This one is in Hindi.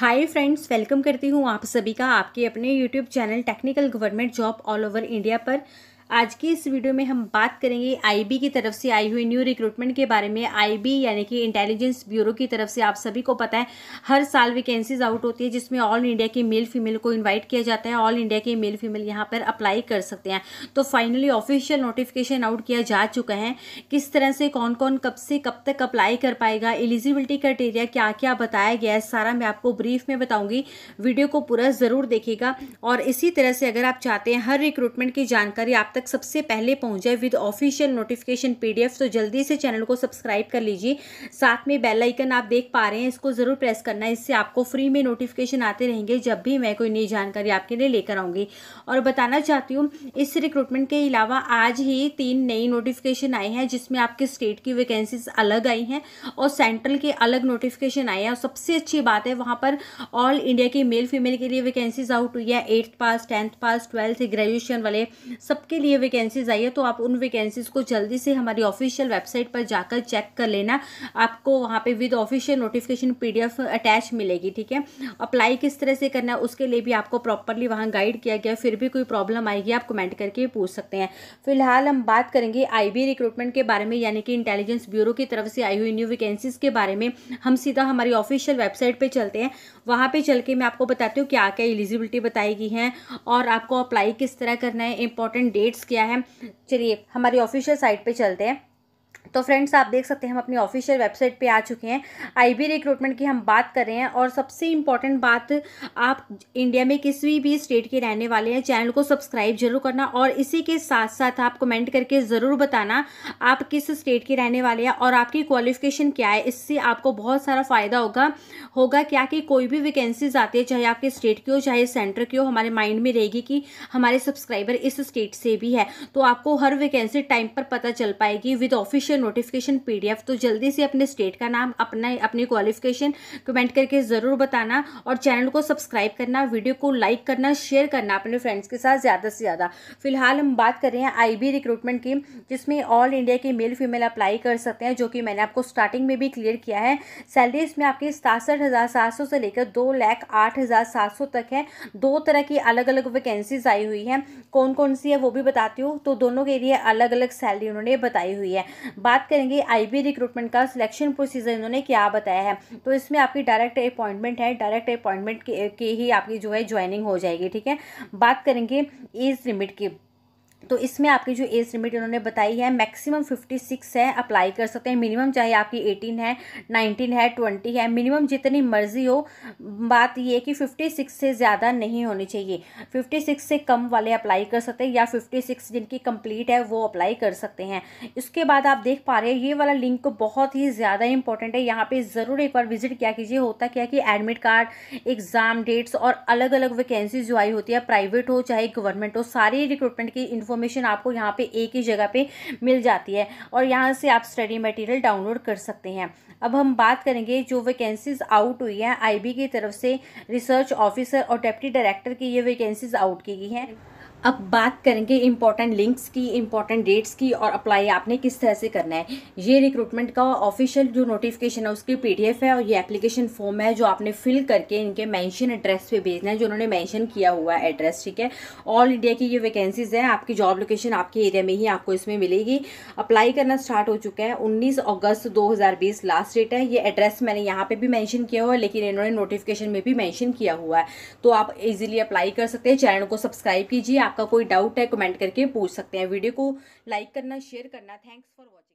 हाय फ्रेंड्स वेलकम करती हूँ आप सभी का आपके अपने YouTube channel technical government job all over India पर आज की इस वीडियो में हम बात करेंगे आईबी की तरफ से आई हुई न्यू रिक्रूटमेंट के बारे में आईबी यानी कि इंटेलिजेंस ब्यूरो की तरफ से आप सभी को पता है हर साल वैकेंसीज आउट होती है जिसमें ऑल इंडिया के मेल फीमेल को इन्वाइट किया जाता है ऑल इंडिया के मेल फीमेल यहाँ पर अप्लाई कर सकते हैं तो फाइनली ऑफिशियल नोटिफिकेशन आउट किया जा चुका है किस तरह से कौन कौन कब से कब तक अप्लाई कर पाएगा एलिजिबिलिटी क्राइटेरिया क्या क्या बताया गया है सारा मैं आपको ब्रीफ में बताऊँगी वीडियो को पूरा ज़रूर देखेगा और इसी तरह से अगर आप चाहते हैं हर रिक्रूटमेंट की जानकारी आप तक तक सबसे पहले पहुंच जाए विद ऑफिशियल नोटिफिकेशन पीडीएफ तो जल्दी से चैनल को सब्सक्राइब कर लीजिए साथ में बेल आइकन आप देख पा रहे हैं इसको ज़रूर प्रेस करना है इससे आपको फ्री में नोटिफिकेशन आते रहेंगे जब भी मैं कोई नई जानकारी आपके लिए लेकर आऊंगी और बताना चाहती हूँ इस रिक्रूटमेंट के अलावा आज ही तीन नई नोटिफिकेशन आए हैं जिसमें आपके स्टेट की वैकेंसीज अलग आई हैं और सेंट्रल के अलग नोटिफिकेशन आए हैं और सबसे अच्छी बात है वहाँ पर ऑल इंडिया की मेल फीमेल के लिए वैकेंसीज आउट हुई है eighth pass tenth pass twelfth graduation वाले सबके लिए ये वैकेंसीज़ आई है तो आप उन वैकेंसीज़ को जल्दी से हमारी ऑफिशियल वेबसाइट पर जाकर चेक कर लेना आपको वहाँ पे with official notification PDF attach मिलेगी ठीक है अप्लाई किस तरह से करना है उसके लिए भी आपको प्रॉपरली वहाँ गाइड किया गया फिर भी कोई प्रॉब्लम आएगी आप कमेंट करके पूछ सकते हैं फिलहाल हम बात करेंगे आई रिक्रूटमेंट के बारे में यानी कि इंटेलिजेंस ब्यूरो की तरफ से आई हुई न्यू वैकेंसीज़ के बारे में हम सीधा हमारी ऑफिशियल वेबसाइट पर चलते हैं वहाँ पर चल के मैं आपको बताती हूँ क्या क्या एलिजिबिलिटी बताई गई है और आपको अप्लाई किस तरह करना है इंपॉर्टेंट डेट्स किया है चलिए हमारी ऑफिशियल साइट पे चलते हैं तो फ्रेंड्स आप देख सकते हैं हम अपनी ऑफिशियल वेबसाइट पे आ चुके हैं आईबी रिक्रूटमेंट की हम बात कर रहे हैं और सबसे इम्पॉर्टेंट बात आप इंडिया में किसी भी स्टेट के रहने वाले हैं चैनल को सब्सक्राइब जरूर करना और इसी के साथ साथ आप कमेंट करके ज़रूर बताना आप किस स्टेट के रहने वाले हैं और आपकी क्वालिफिकेशन क्या है इससे आपको बहुत सारा फ़ायदा होगा होगा क्या कि कोई भी वैकेंसीज आती है चाहे आपके स्टेट की हो चाहे सेंटर की हो हमारे माइंड में रहेगी कि हमारे सब्सक्राइबर इस स्टेट से भी है तो आपको हर वैकेंसी टाइम पर पता चल पाएगी विद ऑफिशियल नोटिफिकेशन पीडीएफ तो जल्दी से अपने स्टेट का नाम अपना अपनी क्वालिफिकेशन कमेंट करके ज़रूर बताना और चैनल को सब्सक्राइब करना वीडियो को लाइक करना शेयर करना अपने फ्रेंड्स के साथ ज़्यादा से ज़्यादा फिलहाल हम बात कर रहे हैं आईबी रिक्रूटमेंट की जिसमें ऑल इंडिया के मेल फीमेल अप्लाई कर सकते हैं जो कि मैंने आपको स्टार्टिंग में भी क्लियर किया है सैलरी इसमें आपकी सतासठ से लेकर दो तक है दो तरह की अलग अलग वैकेंसीज आई हुई हैं कौन कौन सी है वो भी बताती हूँ तो दोनों के लिए अलग अलग सैलरी उन्होंने बताई हुई है बात करेंगे आईबी रिक्रूटमेंट का सिलेक्शन प्रोसीजर इन्होंने क्या बताया है तो इसमें आपकी डायरेक्ट अपॉइंटमेंट है डायरेक्ट अपॉइंटमेंट के ही आपकी जो है ज्वाइनिंग हो जाएगी ठीक है बात करेंगे एज लिमिट की तो इसमें आपकी जो एज लिमिट इन्होंने बताई है मैक्सिमम फिफ्टी सिक्स है अप्लाई कर सकते हैं मिनिमम चाहे आपकी एटीन है नाइनटीन है ट्वेंटी है मिनिमम जितनी मर्जी हो बात ये कि फिफ्टी सिक्स से ज़्यादा नहीं होनी चाहिए फिफ्टी सिक्स से कम वाले अप्लाई कर सकते हैं या फिफ्टी सिक्स जिनकी कंप्लीट है वो अप्लाई कर सकते हैं इसके बाद आप देख पा रहे हैं ये वाला लिंक बहुत ही ज़्यादा इंपॉर्टेंट है यहाँ पर ज़रूर एक बार विजिट किया कीजिए होता क्या कि एडमिट कार्ड एग्ज़ाम डेट्स और अलग अलग वैकेंसी जो आई होती है प्राइवेट हो चाहे गवर्नमेंट हो सारी रिक्रूटमेंट की इन्फॉर्मेशन इन्फॉर्मेशन आपको यहाँ पे एक ही जगह पे मिल जाती है और यहाँ से आप स्टडी मटेरियल डाउनलोड कर सकते हैं अब हम बात करेंगे जो वैकेंसीज़ आउट हुई है आईबी की तरफ से रिसर्च ऑफिसर और डेप्टी डायरेक्टर की ये वैकेंसीज़ आउट की गई हैं अब बात करेंगे इंपॉर्टेंट लिंक्स की इम्पॉर्टेंट डेट्स की और अप्लाई आपने किस तरह से करना है ये रिक्रूटमेंट का ऑफिशियल जो नोटिफिकेशन है उसकी पीडीएफ है और ये एप्लीकेशन फॉर्म है जो आपने फिल करके इनके मेंशन एड्रेस पे भेजना है जो उन्होंने मेंशन किया हुआ है एड्रेस ठीक है ऑल इंडिया की ये वैकेंसीज हैं आपकी जॉब लोकेशन आपके एरिया में ही आपको इसमें मिलेगी अप्लाई करना स्टार्ट हो चुका है उन्नीस अगस्त दो लास्ट डेट है ये एड्रेस मैंने यहाँ पर भी मैंशन किया हुआ है लेकिन इन्होंने नोटिफिकेशन में भी मैंशन किया हुआ है तो आप इजिली अप्लाई कर सकते हैं चैनल को सब्सक्राइब कीजिए आपका कोई डाउट है कमेंट करके पूछ सकते हैं वीडियो को लाइक करना शेयर करना थैंक्स फॉर वॉचिंग